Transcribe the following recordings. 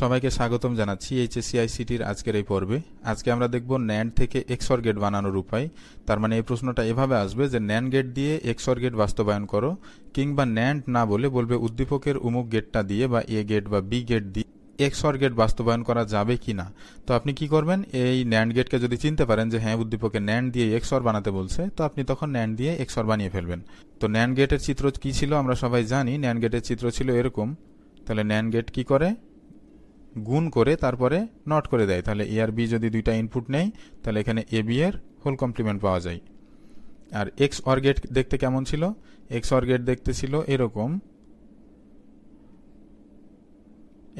সবাইকে স্বাগতম জানাচ্ছি এইচএসসিআইসিটির আজকের এই পর্বে আজকে আমরা দেখব ন্যান্ড থেকে এক্সর গেট বানানোর উপায় তার মানে এই প্রশ্নটা এভাবে আসবে যে ন্যান্ড গেট দিয়ে এক্সর গেট বাস্তবায়ন করো কিংবা ন্যান্ড না বলে বলবে উদ্দীপকের উমুক গেটটা দিয়ে বা এ গেট বা বি গেট দিয়ে এক্সর গেট বাস্তবায়ন করা যাবে কি না তো আপনি কি করবেন এই ন্যান্ড গেটকে যদি চিনতে পারেন যে হ্যাঁ উদ্দীপকে ন্যান্ড দিয়ে এক্সর বানাতে বলছে তো আপনি তখন ন্যান্ড দিয়ে এক্সর বানিয়ে ফেলবেন তো ন্যান্ড গেটের চিত্র কি ছিল আমরা সবাই জানি ন্যান্ড গেটের চিত্র ছিল এরকম তাহলে ন্যান্ড গেট কি করে গুণ করে তারপরে নট করে দেয় তাহলে এ আর বি যদি দুইটা ইনপুট নেয় তাহলে এখানে এ বি এর হোল কমপ্লিমেন্ট পাওয়া যায় আর এক্স অর গেট দেখতে কেমন ছিল এক্স অর গেট দেখতে ছিল এরকম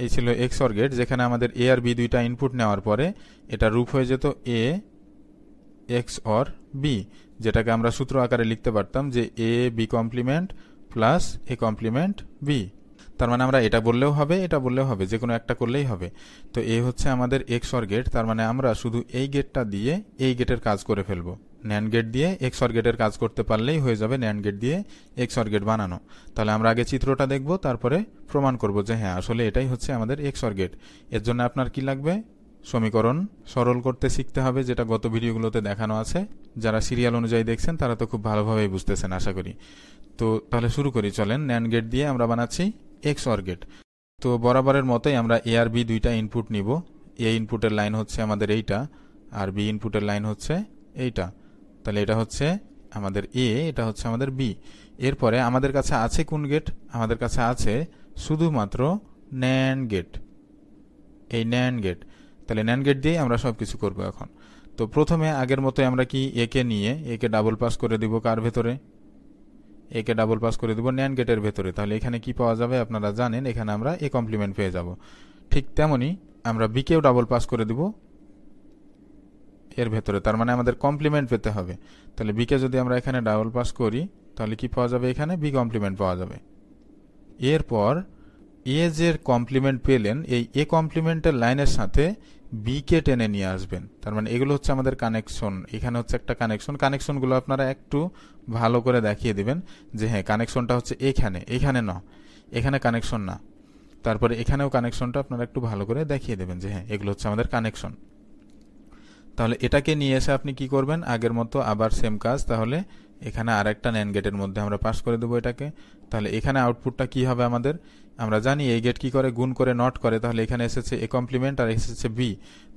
এই ছিল এক্স অর গেট যেখানে আমাদের এ আর বি দুইটা ইনপুট নেওয়ার পরে এটা রূপ হয়ে যেত এ এক্স অর বি যেটাকে আমরা সূত্র আকারে লিখতে পারতাম যে A B complement plus A complement B তার মানে আমরা এটা বললেও হবে এটা বললেও হবে যে কোনো একটা করলেই হবে তো এ হচ্ছে আমাদের এক্সর গেট তার মানে আমরা শুধু এই গেটটা দিয়ে এই গেটের কাজ করে ফেলবো ন্যান গেট দিয়ে এক্সর গেটের কাজ করতে পারলেই হয়ে যাবে ন্যান গেট দিয়ে এক্সর গেট বানানো তাহলে আমরা আগে চিত্রটা দেখব তারপরে প্রমাণ করব যে হ্যাঁ আসলে এটাই হচ্ছে আমাদের এক্সর গেট এর জন্য আপনার কি লাগবে সমীকরণ সরল করতে শিখতে হবে যেটা গত ভিডিওগুলোতে দেখানো আছে যারা সিরিয়াল অনুযায়ী দেখছেন তারা তো খুব ভালোভাবেই বুঝতেছেন আশা করি তো তাহলে শুরু করি চলেন ন্যান গেট দিয়ে আমরা বানাচ্ছি এক্সর গেট তো বরাবরের মতোই আমরা এ আর বি দুইটা ইনপুট নিব এ ইনপুটের লাইন হচ্ছে আমাদের এইটা আর বি ইনপুটের লাইন হচ্ছে এইটা তাহলে এটা হচ্ছে আমাদের এ এটা হচ্ছে আমাদের বি এরপরে আমাদের কাছে আছে কোন গেট আমাদের কাছে আছে শুধুমাত্র ন্যান গেট এই ন্যান গেট তাহলে ন্যান গেট দিয়ে আমরা সব কিছু করবো এখন তো প্রথমে আগের মতোই আমরা কি একে নিয়ে একে ডাবল পাস করে দিব কার ভেতরে একে ডাবল পাস করে দেবো ন্যান গেটের ভেতরে তাহলে এখানে কি পাওয়া যাবে আপনারা জানেন এখানে আমরা এ কমপ্লিমেন্ট পেয়ে যাব ঠিক তেমনই আমরা বিকেও ডাবল পাস করে দেবো এর ভেতরে তার মানে আমাদের কমপ্লিমেন্ট পেতে হবে তাহলে বিকে যদি আমরা এখানে ডাবল পাস করি তাহলে কি পাওয়া যাবে এখানে বি কমপ্লিমেন্ট পাওয়া যাবে এরপর এ যে কমপ্লিমেন্ট পেলেন এই এ কমপ্লিমেন্টের লাইনের সাথে বিকে টেনে নিয়ে আসবেন তার মানে এগুলো হচ্ছে আমাদের কানেকশন এখানে হচ্ছে একটা কানেকশন কানেকশনগুলো আপনারা একটু ভালো করে দেখিয়ে দিবেন যে হ্যাঁ কানেকশনটা হচ্ছে এখানে এখানে ন এখানে কানেকশন না তারপরে এখানেও কানেকশনটা আপনারা একটু ভালো করে দেখিয়ে দেবেন যে হ্যাঁ এগুলো হচ্ছে আমাদের কানেকশন তাহলে এটাকে নিয়ে এসে আপনি কি করবেন আগের মতো আবার সেম কাজ তাহলে এখানে আর একটা ন্যান গেটের মধ্যে আমরা পাস করে দেবো এটাকে তাহলে এখানে আউটপুটটা কি হবে আমাদের আমরা জানি এই গেট কি করে গুণ করে নট করে তাহলে এখানে এসেছে এ কমপ্লিমেন্ট আর এসেছে বি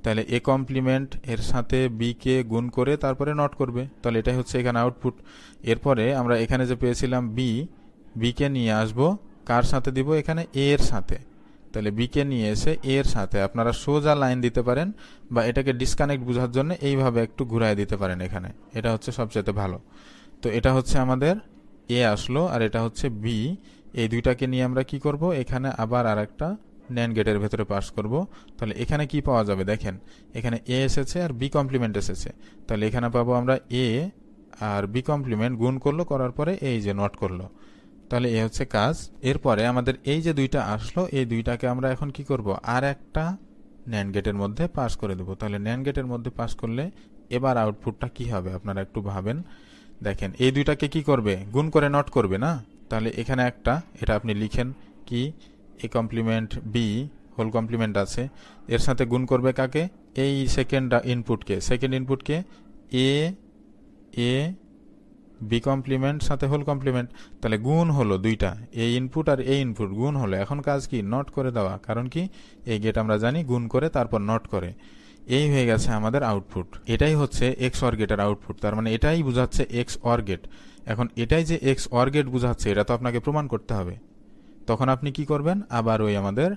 তাহলে এ কমপ্লিমেন্ট এর সাথে বিকে গুণ করে তারপরে নট করবে তাহলে এটাই হচ্ছে এখানে আউটপুট এরপরে আমরা এখানে যে পেয়েছিলাম বি বিকে নিয়ে আসব কার সাথে দিব এখানে এ এর সাথে তাহলে বিকে নিয়ে এসে এ এর সাথে আপনারা সোজা লাইন দিতে পারেন বা এটাকে ডিসকানেক্ট বোঝার জন্য এইভাবে একটু ঘুরায় দিতে পারেন এখানে এটা হচ্ছে সবচেয়ে ভালো তো এটা হচ্ছে আমাদের এ আসলো আর এটা হচ্ছে বি এই দুইটাকে নিয়ে আমরা কি করব এখানে আবার আর একটা ন্যান গেটের ভেতরে পাস করব তাহলে এখানে কি পাওয়া যাবে দেখেন এখানে এ এসেছে আর বি কমপ্লিমেন্ট এসেছে তাহলে এখানে পাবো আমরা এ আর বি কমপ্লিমেন্ট গুণ করলো করার পরে এই যে নট করলো তাহলে এ হচ্ছে কাজ এরপরে আমাদের এই যে দুইটা আসলো এই দুইটাকে আমরা এখন কি করব আর একটা ন্যান গেটের মধ্যে পাস করে দেবো তাহলে ন্যান গেটের মধ্যে পাস করলে এবার আউটপুটটা কি হবে আপনারা একটু ভাবেন দেখেন এই দুইটাকে কি করবে গুণ করে নট করবে না তাহলে এখানে একটা এটা আপনি লিখেন কি A complement B whole complement আছে এর সাথে গুণ করবে কাকে এই সেকেন্ড ইনপুটকে সেকেন্ড ইনপুটকে এ এ বি কমপ্লিমেন্ট সাথে হোল কমপ্লিমেন্ট তাহলে গুণ হলো দুইটা এ ইনপুট আর এ ইনপুট গুণ হলো এখন কাজ কি নট করে দেওয়া কারণ কি এই গেট আমরা জানি গুণ করে তারপর নট করে এই হয়ে গেছে আমাদের আউটপুট এটাই হচ্ছে এক্স অর গেটের আউটপুট তার মানে এটাই বোঝাচ্ছে এক্স অর গেট এখন এটাই যে এক্স অর গেট বুঝাচ্ছে এটা তো আপনাকে প্রমাণ করতে হবে তখন আপনি কি করবেন আবার ওই আমাদের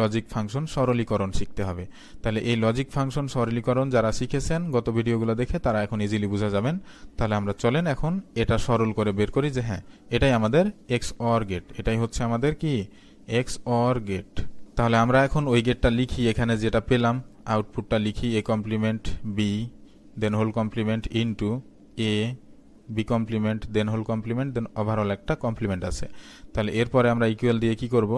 লজিক ফাংশন সরলীকরণ শিখতে হবে তাহলে এই লজিক ফাংশন সরলীকরণ যারা শিখেছেন গত ভিডিওগুলো দেখে তারা এখন ইজিলি বোঝা যাবেন তাহলে আমরা চলেন এখন এটা সরল করে বের করি যে হ্যাঁ এটাই আমাদের এক্স অর গেট এটাই হচ্ছে আমাদের কি এক্স অর গেট তাহলে আমরা এখন ওই গেটটা লিখি এখানে যেটা পেলাম আউটপুটটা লিখি A complement B then whole complement to A B complement then whole complement then overall একটা কমপ্লিমেন্ট আছে তাহলে এরপরে আমরা ইকুয়াল দিয়ে কি করব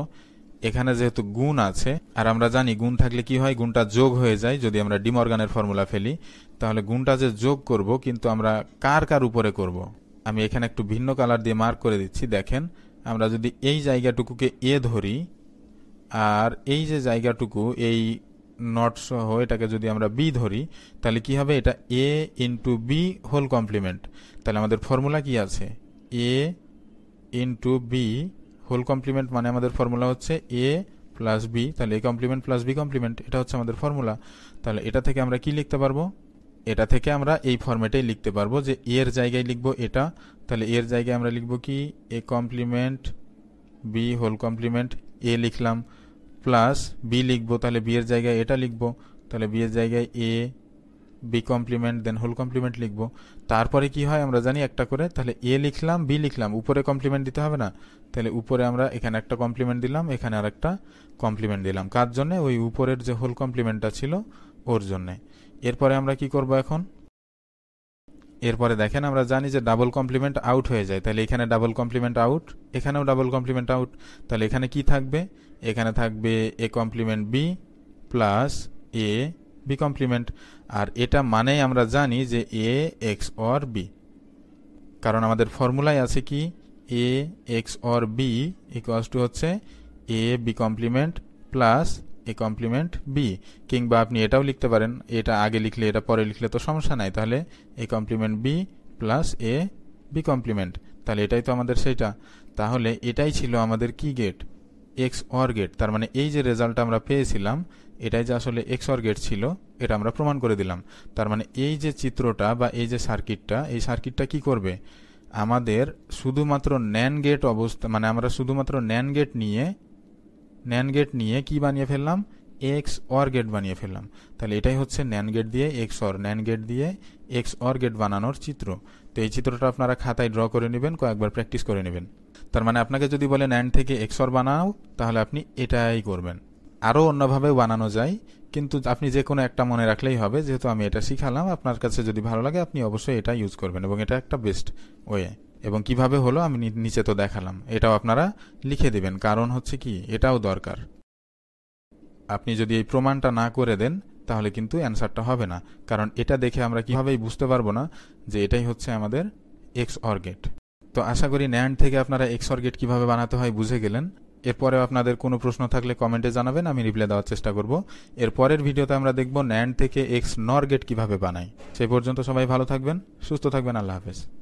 এখানে যেহেতু গুণ আছে আর আমরা জানি গুণ থাকলে কি হয় গুণটা যোগ হয়ে যায় যদি আমরা ডিমর্গানের ফর্মুলা ফেলি তাহলে গুণটা যে যোগ করব কিন্তু আমরা কার কার উপরে করব। আমি এখানে একটু ভিন্ন কালার দিয়ে মার্ক করে দিচ্ছি দেখেন আমরা যদি এই জায়গাটুকুকে এ ধরি আর এই যে জায়গাটুকু এই নট সহ এটাকে যদি আমরা বি ধরি তাহলে কি হবে এটা A into B whole complement তাহলে আমাদের ফর্মুলা কি আছে A into B whole complement মানে আমাদের ফর্মুলা হচ্ছে এ প্লাস বি তাহলে A complement plus B complement এটা হচ্ছে আমাদের ফর্মুলা তাহলে এটা থেকে আমরা কি লিখতে পারবো এটা থেকে আমরা এই ফর্মেটেই লিখতে পারবো যে এর জায়গায় লিখবো এটা তাহলে এর জায়গায় আমরা লিখবো কি A complement B whole complement A লিখলাম প্লাস বি লিখবো তাহলে বি এর জায়গায় এটা লিখবো তাহলে বি এর জায়গায় A B complement then whole complement লিখবো তারপরে কি হয় আমরা জানি একটা করে তাহলে এ লিখলাম বি লিখলাম উপরে কমপ্লিমেন্ট দিতে হবে না তাহলে উপরে আমরা এখানে একটা কমপ্লিমেন্ট দিলাম এখানে আর একটা কমপ্লিমেন্ট দিলাম কার জন্যে ওই উপরের যে হোল কমপ্লিমেন্টটা ছিল ওর জন্যে এরপরে আমরা কি করব এখন এরপরে দেখেন আমরা জানি যে ডাবল কমপ্লিমেন্ট আউট হয়ে যায় তাহলে এখানে ডাবল কমপ্লিমেন্ট আউট এখানেও ডাবল কমপ্লিমেন্ট আউট তাহলে এখানে কি থাকবে এখানে থাকবে A complement B plus A B complement আর এটা মানে আমরা জানি যে এ এক্স অর বি কারণ আমাদের ফর্মুলায় আছে কি A XOR B equals to হচ্ছে A B complement plus A complement B কিংবা আপনি এটাও লিখতে পারেন এটা আগে লিখলে এটা পরে লিখলে তো সমস্যা নাই তাহলে A complement B plus A B complement তাহলে এটাই তো আমাদের সেইটা তাহলে এটাই ছিল আমাদের কি গেট এক্স অর গেট তার মানে এই যে রেজাল্ট আমরা পেয়েছিলাম এটাই যে আসলে এক্স অর গেট ছিল এটা আমরা প্রমাণ করে দিলাম তার মানে এই যে চিত্রটা বা এই যে সার্কিটটা এই সার্কিটটা কি করবে আমাদের শুধুমাত্র ন্যান গেট অবস্থা মানে আমরা শুধুমাত্র ন্যান গেট নিয়ে ন্যান গেট নিয়ে কি বানিয়ে ফেললাম এক্স অর গেট বানিয়ে ফেললাম তাহলে এটাই হচ্ছে ন্যান গেট দিয়ে এক্স অর ন্যান গেট দিয়ে এক্স অর গেট বানানোর চিত্র তো এই চিত্রটা আপনারা খাতায় ড্র করে নেবেন কয়েকবার প্র্যাকটিস করে নেবেন তার মানে আপনাকে যদি বলে ন্যান থেকে এক্স অর বানাও তাহলে আপনি এটাই করবেন আরও অন্যভাবে বানানো যায় কিন্তু আপনি যে কোনো একটা মনে রাখলেই হবে যেহেতু আমি এটা শিখালাম আপনার কাছে যদি ভালো লাগে আপনি অবশ্যই এটা ইউজ করবেন এবং এটা একটা বেস্ট ওয়ে এবং কিভাবে হলো আমি নিচে তো দেখালাম এটাও আপনারা লিখে দিবেন কারণ হচ্ছে কি এটাও দরকার আপনি যদি এই প্রমাণটা না করে দেন তাহলে কিন্তু অ্যান্সারটা হবে না কারণ এটা দেখে আমরা কীভাবেই বুঝতে পারবো না যে এটাই হচ্ছে আমাদের এক্স অর্গেট তো আশা করি ন্যান্ড থেকে আপনারা এক্স অর্গেট কীভাবে বানাতে হয় বুঝে গেলেন এরপরেও আপনাদের কোনো প্রশ্ন থাকলে কমেন্টে জানাবেন আমি রিপ্লাই দেওয়ার চেষ্টা করব এরপরের ভিডিওতে আমরা দেখব ন্যান্ড থেকে এক্স নর গেট কীভাবে বানাই সেই পর্যন্ত সবাই ভালো থাকবেন সুস্থ থাকবেন আল্লাহ হাফেজ